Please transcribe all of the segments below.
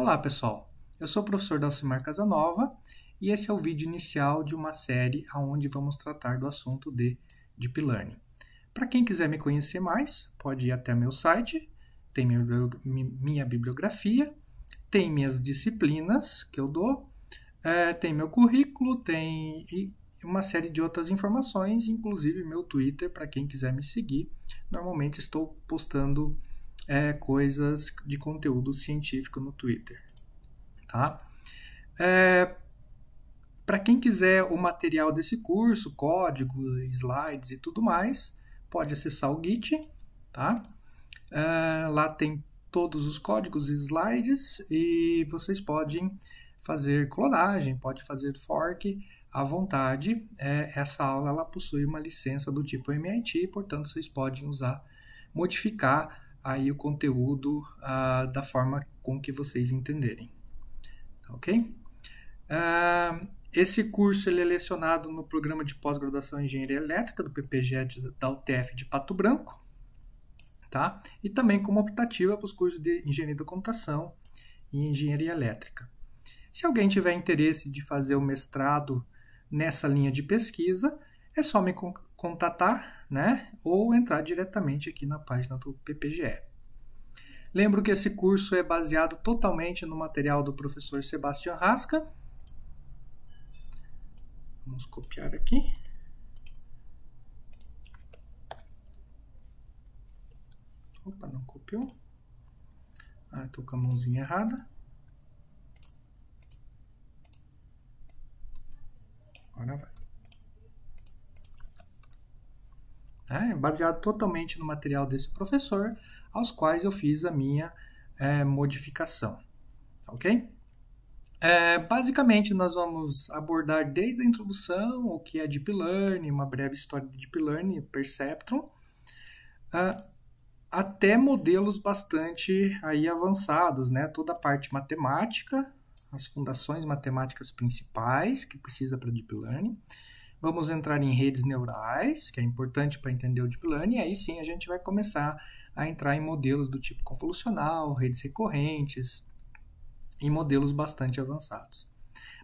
Olá, pessoal. Eu sou o professor Dalcimar Casanova e esse é o vídeo inicial de uma série onde vamos tratar do assunto de Deep Learning. Para quem quiser me conhecer mais, pode ir até meu site, tem minha bibliografia, tem minhas disciplinas que eu dou, é, tem meu currículo, tem uma série de outras informações, inclusive meu Twitter, para quem quiser me seguir. Normalmente estou postando é, coisas de conteúdo científico no Twitter. Tá? É, Para quem quiser o material desse curso, código, slides e tudo mais, pode acessar o Git. Tá? É, lá tem todos os códigos e slides e vocês podem fazer clonagem, pode fazer fork à vontade. É, essa aula ela possui uma licença do tipo MIT, portanto vocês podem usar, modificar aí o conteúdo uh, da forma com que vocês entenderem. Tá ok? Uh, esse curso ele é lecionado no programa de pós-graduação em Engenharia Elétrica do PPGE da UTF de Pato Branco, tá? E também como optativa para os cursos de Engenharia da Computação e Engenharia Elétrica. Se alguém tiver interesse de fazer o mestrado nessa linha de pesquisa, é só me contatar, né? Ou entrar diretamente aqui na página do PPGE. Lembro que esse curso é baseado totalmente no material do professor Sebastião Rasca. Vamos copiar aqui. Opa, não copiou. Ah, estou com a mãozinha errada. Agora vai. né? baseado totalmente no material desse professor, aos quais eu fiz a minha é, modificação. Tá ok? É, basicamente, nós vamos abordar desde a introdução o que é Deep Learning, uma breve história de Deep Learning, Perceptron, uh, até modelos bastante aí avançados, né? Toda a parte matemática, as fundações matemáticas principais que precisa para Deep Learning, Vamos entrar em redes neurais, que é importante para entender o Deep Learning, e aí sim a gente vai começar a entrar em modelos do tipo convolucional, redes recorrentes e modelos bastante avançados.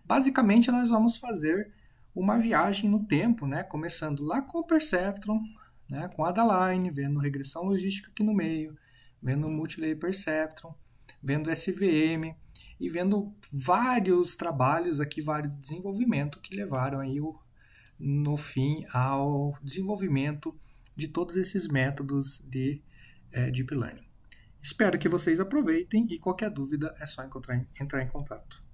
Basicamente, nós vamos fazer uma viagem no tempo, né? começando lá com o Perceptron, né? com a Adaline, vendo regressão logística aqui no meio, vendo o Multilayer Perceptron, vendo SVM e vendo vários trabalhos aqui, vários desenvolvimentos que levaram aí o no fim ao desenvolvimento de todos esses métodos de é, Deep Learning. Espero que vocês aproveitem e qualquer dúvida é só entrar em contato.